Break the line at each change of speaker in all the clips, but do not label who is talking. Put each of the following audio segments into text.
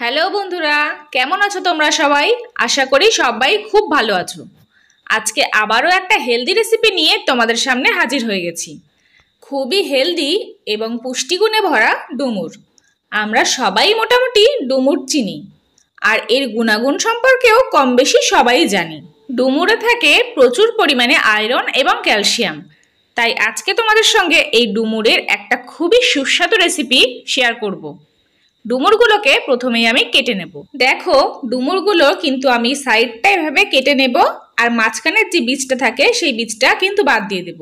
hello বন্ধুরা কেমন আছো তোমরা সবাই আশা করি সবাই খুব ভালো আছো আজকে আবারও একটা হেলদি রেসিপি নিয়ে তোমাদের সামনে হাজির হয়ে গেছি খুবই হেলদি এবং পুষ্টিগুণে ভরা ডুমুর আমরা সবাই মোটামুটি ডুমুর চিনি আর এর গুণাগুণ সম্পর্কেও কম বেশি সবাই জানি ডুমুরে থাকে প্রচুর পরিমাণে আয়রন এবং ক্যালসিয়াম তাই আজকে তোমাদের সঙ্গে এই ডুমুরের একটা খুবই সুস্বাদু রেসিপি শেয়ার করবো ডুমুরগুলোকে প্রথমেই আমি কেটে নেব দেখো ডুমুরগুলো কিন্তু আমি সাইডটা এভাবে কেটে নেব আর মাঝখানের যে বীজটা থাকে সেই বীজটা কিন্তু বাদ দিয়ে দেব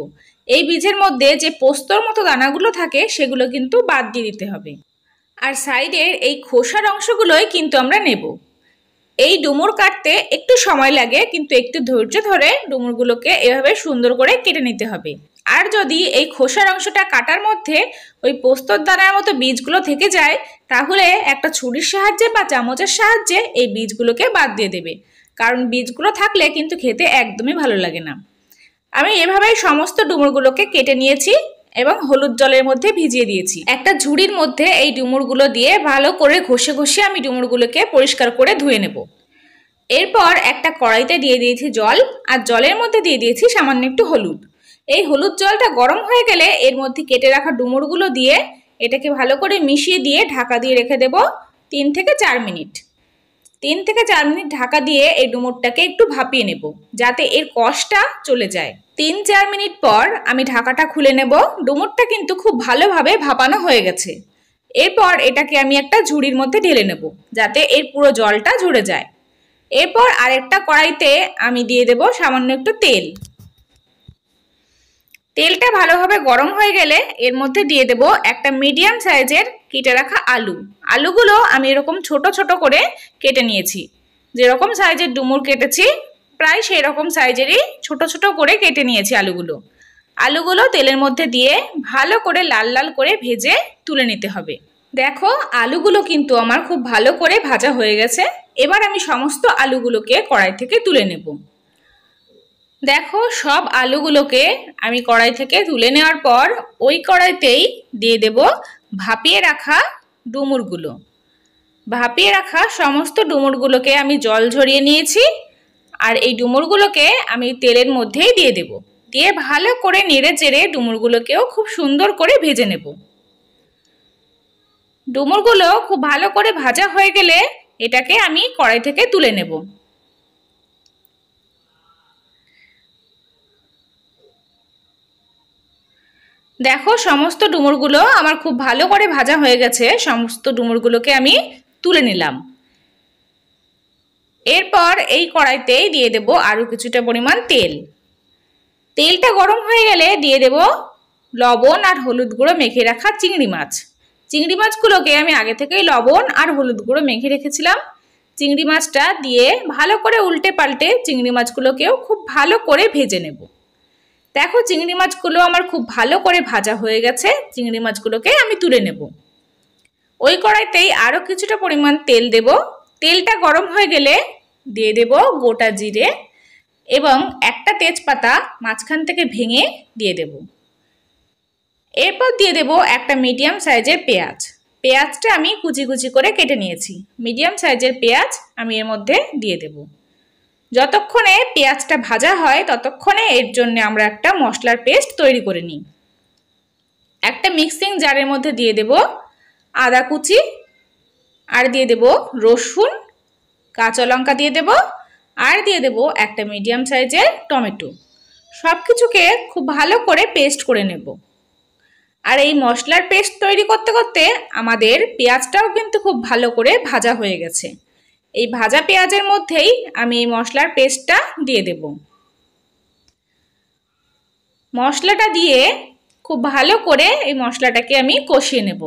এই বীজের মধ্যে যে পোস্তর মতো দানাগুলো থাকে সেগুলো কিন্তু বাদ দিয়ে দিতে হবে আর সাইডের এই খোসার অংশগুলোই কিন্তু আমরা নেব এই ডুমুর কাটতে একটু সময় লাগে কিন্তু একটু ধৈর্য ধরে ডুমুরগুলোকে এভাবে সুন্দর করে কেটে নিতে হবে আর যদি এই খোসার অংশটা কাটার মধ্যে ওই পোস্তর দানার মতো বীজগুলো থেকে যায় তাহলে একটা ছুরির সাহায্যে বা চামচের সাহায্যে এই বীজগুলোকে বাদ দিয়ে দেবে কারণ বীজগুলো থাকলে কিন্তু খেতে একদমই ভালো লাগে না আমি এভাবেই সমস্ত ডুমুরগুলোকে কেটে নিয়েছি এবং হলুদ জলের মধ্যে ভিজিয়ে দিয়েছি একটা ঝুড়ির মধ্যে এই ডুমুরগুলো দিয়ে ভালো করে ঘষে ঘষে আমি ডুমুরগুলোকে পরিষ্কার করে ধুয়ে নেব এরপর একটা কড়াইতে দিয়ে দিয়েছি জল আর জলের মধ্যে দিয়ে দিয়েছি সামান্য একটু হলুদ এই হলুদ জলটা গরম হয়ে গেলে এর মধ্যে কেটে রাখা ডুমুরগুলো দিয়ে এটাকে ভালো করে মিশিয়ে দিয়ে ঢাকা দিয়ে রেখে দেব তিন থেকে চার মিনিট তিন থেকে চার মিনিট ঢাকা দিয়ে এই ডুমুরটাকে একটু ভাপিয়ে নেব যাতে এর কষটা চলে যায় তিন চার মিনিট পর আমি ঢাকাটা খুলে নেব ডুমুরটা কিন্তু খুব ভালোভাবে ভাপানো হয়ে গেছে এরপর এটাকে আমি একটা ঝুড়ির মধ্যে ঢেলে নেব যাতে এর পুরো জলটা ঝরে যায় এরপর আরেকটা কড়াইতে আমি দিয়ে দেব সামান্য একটু তেল তেলটা ভালোভাবে গরম হয়ে গেলে এর মধ্যে দিয়ে দেব একটা মিডিয়াম সাইজের কেটে রাখা আলু আলুগুলো আমি এরকম ছোট ছোট করে কেটে নিয়েছি যেরকম সাইজের ডুমুর কেটেছি প্রায় সেই রকম সাইজেরই ছোট ছোট করে কেটে নিয়েছি আলুগুলো আলুগুলো তেলের মধ্যে দিয়ে ভালো করে লাল লাল করে ভেজে তুলে নিতে হবে দেখো আলুগুলো কিন্তু আমার খুব ভালো করে ভাজা হয়ে গেছে এবার আমি সমস্ত আলুগুলোকে কড়াই থেকে তুলে নেবো দেখো সব আলুগুলোকে আমি কড়াই থেকে তুলে নেওয়ার পর ওই কড়াইতেই দিয়ে দেব ভাপিয়ে রাখা ডুমুরগুলো ভাপিয়ে রাখা সমস্ত ডুমুরগুলোকে আমি জল ঝরিয়ে নিয়েছি আর এই ডুমুরগুলোকে আমি তেলের মধ্যেই দিয়ে দেব দিয়ে ভালো করে নেড়ে চেড়ে ডুমুরগুলোকেও খুব সুন্দর করে ভেজে নেব ডুমুরগুলো খুব ভালো করে ভাজা হয়ে গেলে এটাকে আমি কড়াই থেকে তুলে নেব দেখো সমস্ত ডুমুরগুলো আমার খুব ভালো করে ভাজা হয়ে গেছে সমস্ত ডুমুরগুলোকে আমি তুলে নিলাম এরপর এই কড়াইতেই দিয়ে দেব আরও কিছুটা পরিমাণ তেল তেলটা গরম হয়ে গেলে দিয়ে দেব লবণ আর হলুদ গুঁড়ো মেখে রাখা চিংড়ি মাছ চিংড়ি মাছগুলোকে আমি আগে থেকেই লবণ আর হলুদ গুঁড়ো মেখে রেখেছিলাম চিংড়ি মাছটা দিয়ে ভালো করে উল্টে পাল্টে চিংড়ি মাছগুলোকেও খুব ভালো করে ভেজে নেবো দেখো চিংড়ি মাছগুলো আমার খুব ভালো করে ভাজা হয়ে গেছে চিংড়ি মাছগুলোকে আমি তুলে নেব ওই কড়াইতেই আরও কিছুটা পরিমাণ তেল দেব তেলটা গরম হয়ে গেলে দিয়ে দেব গোটা জিরে এবং একটা তেজপাতা মাঝখান থেকে ভেঙে দিয়ে দেব এরপর দিয়ে দেব একটা মিডিয়াম সাইজের পেঁয়াজ পেঁয়াজটা আমি কুচি কুচি করে কেটে নিয়েছি মিডিয়াম সাইজের পেঁয়াজ আমি এর মধ্যে দিয়ে দেবো যতক্ষণে পেঁয়াজটা ভাজা হয় ততক্ষণে এর জন্য আমরা একটা মশলার পেস্ট তৈরি করে নিই একটা মিক্সিং জারের মধ্যে দিয়ে দেব আদা কুচি আর দিয়ে দেব রসুন কাঁচা লঙ্কা দিয়ে দেব আর দিয়ে দেব একটা মিডিয়াম সাইজের টমেটো সব কিছুকে খুব ভালো করে পেস্ট করে নেব আর এই মশলার পেস্ট তৈরি করতে করতে আমাদের পেঁয়াজটাও কিন্তু খুব ভালো করে ভাজা হয়ে গেছে এই ভাজা পেঁয়াজের মধ্যেই আমি এই মশলার পেস্টটা দিয়ে দেব মশলাটা দিয়ে খুব ভালো করে এই মশলাটাকে আমি কষিয়ে নেব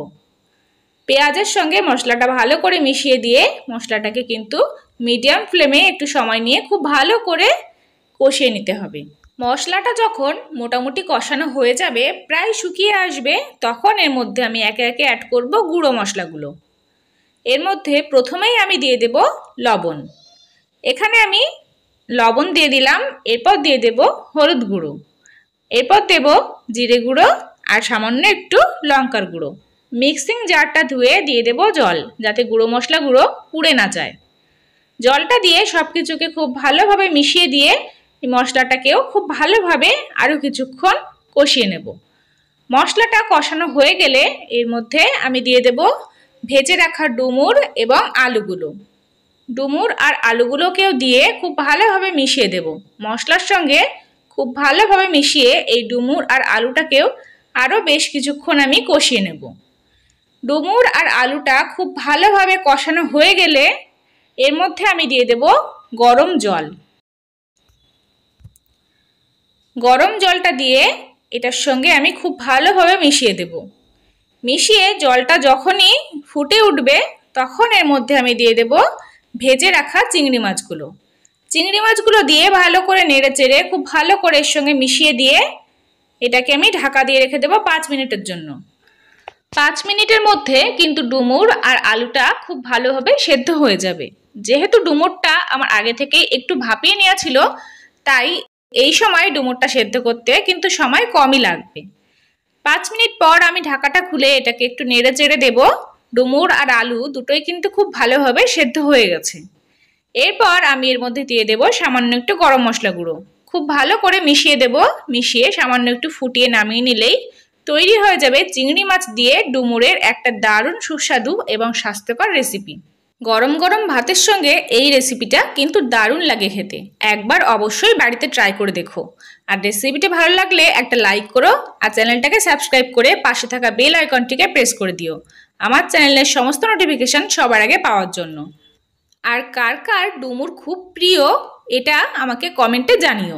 পেঁয়াজের সঙ্গে মশলাটা ভালো করে মিশিয়ে দিয়ে মশলাটাকে কিন্তু মিডিয়াম ফ্লেমে একটু সময় নিয়ে খুব ভালো করে কষিয়ে নিতে হবে মশলাটা যখন মোটামুটি কষানো হয়ে যাবে প্রায় শুকিয়ে আসবে তখন এর মধ্যে আমি একে একে অ্যাড করব গুঁড়ো মশলাগুলো এর মধ্যে প্রথমেই আমি দিয়ে দেব লবণ এখানে আমি লবণ দিয়ে দিলাম এরপর দিয়ে দেব হলুদ গুঁড়ো এরপর দেব জিরে গুঁড়ো আর সামান্য একটু লঙ্কার গুঁড়ো মিক্সিং জারটা ধুয়ে দিয়ে দেব জল যাতে গুঁড়ো মশলা গুঁড়ো পুড়ে না যায় জলটা দিয়ে সব কিছুকে খুব ভালোভাবে মিশিয়ে দিয়ে মশলাটাকেও খুব ভালোভাবে আরও কিছুক্ষণ কষিয়ে নেব মশলাটা কষানো হয়ে গেলে এর মধ্যে আমি দিয়ে দেব ভেজে রাখা ডুমুর এবং আলুগুলো ডুমুর আর আলুগুলোকেও দিয়ে খুব ভালোভাবে মিশিয়ে দেব মশলার সঙ্গে খুব ভালোভাবে মিশিয়ে এই ডুমুর আর আলুটাকেও আরও বেশ কিছুক্ষণ আমি কষিয়ে নেব ডুমুর আর আলুটা খুব ভালোভাবে কষানো হয়ে গেলে এর মধ্যে আমি দিয়ে দেব গরম জল গরম জলটা দিয়ে এটার সঙ্গে আমি খুব ভালোভাবে মিশিয়ে দেব মিশিয়ে জলটা যখনই ফুটে উঠবে তখন এর মধ্যে আমি দিয়ে দেব ভেজে রাখা চিংড়ি মাছগুলো চিংড়ি মাছগুলো দিয়ে ভালো করে নেড়ে চেড়ে খুব ভালো করে এর সঙ্গে মিশিয়ে দিয়ে এটাকে আমি ঢাকা দিয়ে রেখে দেবো পাঁচ মিনিটের জন্য পাঁচ মিনিটের মধ্যে কিন্তু ডুমুর আর আলুটা খুব ভালোভাবে সেদ্ধ হয়ে যাবে যেহেতু ডুমুরটা আমার আগে থেকেই একটু ভাপিয়ে নেওয়া ছিল তাই এই সময় ডুমুরটা সেদ্ধ করতে কিন্তু সময় কমই লাগবে পাঁচ মিনিট পর আমি ঢাকাটা খুলে এটাকে একটু নেড়ে চেড়ে দেবো ডুমুর আর আলু দুটোই কিন্তু খুব ভালোভাবে সেদ্ধ হয়ে গেছে এরপর আমি এর মধ্যে দিয়ে দেব সামান্য একটু গরম মশলা গুঁড়ো খুব ভালো করে মিশিয়ে দেব মিশিয়ে সামান্য একটু ফুটিয়ে নামিয়ে নিলেই তৈরি হয়ে যাবে চিংড়ি মাছ দিয়ে ডুমুরের একটা দারুণ সুস্বাদু এবং স্বাস্থ্যকর রেসিপি গরম গরম ভাতের সঙ্গে এই রেসিপিটা কিন্তু দারুণ লাগে খেতে একবার অবশ্যই বাড়িতে ট্রাই করে দেখো আর রেসিপিটা ভালো লাগলে একটা লাইক করো আর চ্যানেলটাকে সাবস্ক্রাইব করে পাশে থাকা বেল আইকনটিকে প্রেস করে দিও আমার চ্যানেলের সমস্ত নোটিফিকেশান সবার আগে পাওয়ার জন্য আর কার কার ডুমুর খুব প্রিয় এটা আমাকে কমেন্টে জানিও